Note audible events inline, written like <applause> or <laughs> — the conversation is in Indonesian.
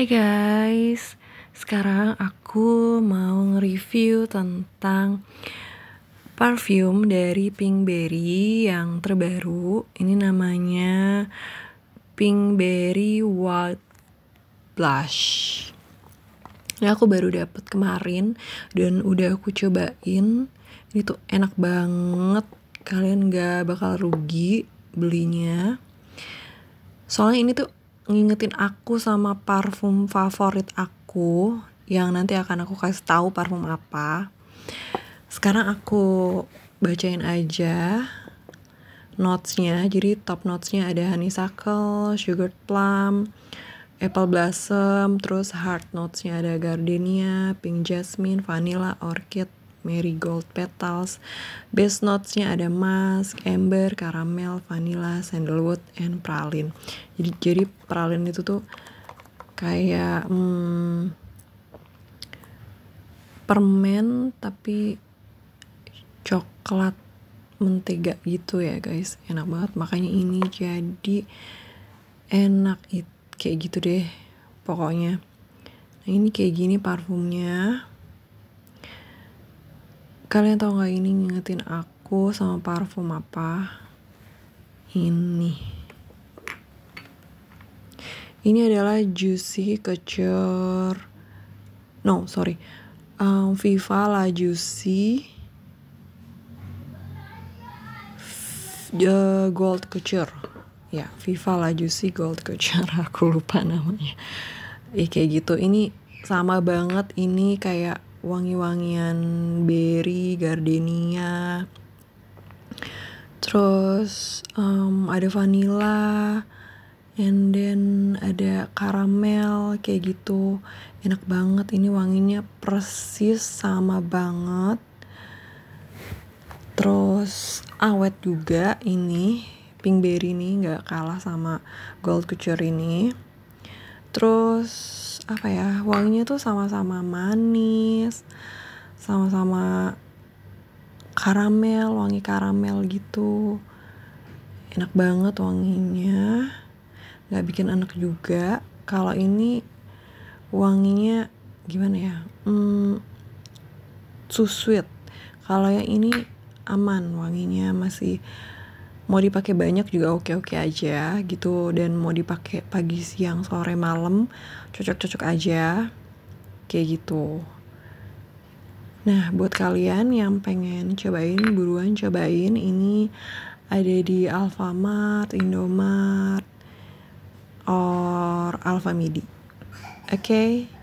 Hai guys, sekarang aku mau nge-review tentang parfum dari Pinkberry yang terbaru. Ini namanya Pinkberry Wild Blush. Ini aku baru dapet kemarin dan udah aku cobain. Ini tuh enak banget, kalian gak bakal rugi belinya. Soalnya ini tuh ngingetin aku sama parfum favorit aku yang nanti akan aku kasih tahu parfum apa. Sekarang aku bacain aja notes-nya. Jadi top notes-nya ada honeysuckle, sugar plum, apple blossom, terus hard notes-nya ada gardenia, pink jasmine, vanilla, orchid, marigold petals. Base notesnya ada musk, amber, karamel, vanilla, sandalwood, and pralin. Jadi jadi pralin itu tuh kayak hmm, permen tapi coklat mentega gitu ya guys enak banget makanya ini jadi enak it kayak gitu deh pokoknya nah ini kayak gini parfumnya Kalian tau gak ini ngingetin aku sama parfum apa? Ini. Ini adalah Juicy Couture. No, sorry. Um, Viva La Juicy the uh, Gold Couture. Ya, Viva La Juicy Gold Couture. <laughs> Aku lupa namanya. Ya, kayak gitu. Ini sama banget. Ini kayak wangi-wangian berry, gardenia. Terus um, ada vanilla, and then ada karamel kayak gitu. Enak banget ini wanginya persis sama banget. Terus awet juga ini pink berry ini nggak kalah sama gold couture ini. Terus apa ya wanginya tuh sama-sama manis sama-sama karamel wangi karamel gitu enak banget wanginya nggak bikin enak juga kalau ini wanginya gimana ya hmm, so sweet kalau yang ini aman wanginya masih mau dipakai banyak juga oke-oke aja gitu dan mau dipakai pagi siang sore malam cocok-cocok aja kayak gitu nah buat kalian yang pengen cobain buruan cobain ini ada di Alfamart, Indomart, or Alfamidi. Oke. Okay?